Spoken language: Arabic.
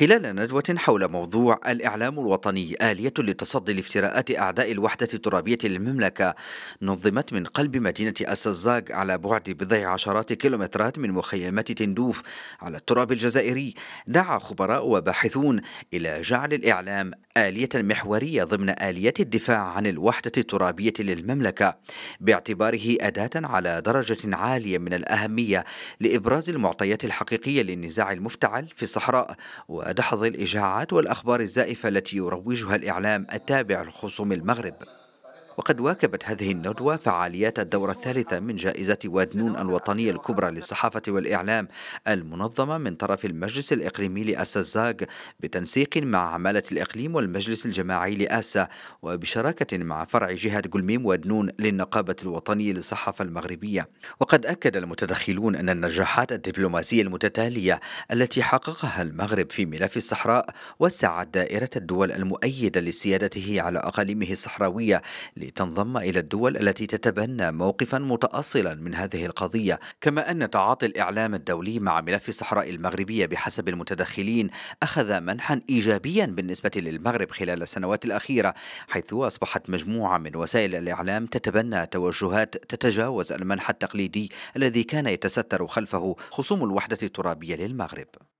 خلال ندوة حول موضوع الإعلام الوطني آلية لتصدي لافتراءات أعداء الوحدة الترابية للمملكة نظمت من قلب مدينة السزاج على بعد بضع عشرات كيلومترات من مخيمات تندوف على التراب الجزائري دعا خبراء وباحثون إلى جعل الإعلام آلية محورية ضمن آلية الدفاع عن الوحدة الترابية للمملكة باعتباره أداة على درجة عالية من الأهمية لإبراز المعطيات الحقيقية للنزاع المفتعل في الصحراء و ودحض الإشاعات والأخبار الزائفة التي يروجها الإعلام التابع لخصوم المغرب وقد واكبت هذه الندوة فعاليات الدورة الثالثة من جائزة وادنون الوطنية الكبرى للصحافة والإعلام المنظمة من طرف المجلس الإقليمي لأسازاغ بتنسيق مع عمالة الإقليم والمجلس الجماعي لآسا وبشراكة مع فرع جهة قلميم وادنون للنقابة الوطنية للصحافة المغربية وقد أكد المتدخلون أن النجاحات الدبلوماسية المتتالية التي حققها المغرب في ملف الصحراء وسعت دائرة الدول المؤيدة لسيادته على أقاليمه الصحراوية لتنضم إلى الدول التي تتبنى موقفا متأصلا من هذه القضية كما أن تعاطي الإعلام الدولي مع ملف الصحراء المغربية بحسب المتدخلين أخذ منحا إيجابيا بالنسبة للمغرب خلال السنوات الأخيرة حيث أصبحت مجموعة من وسائل الإعلام تتبنى توجهات تتجاوز المنح التقليدي الذي كان يتستر خلفه خصوم الوحدة الترابية للمغرب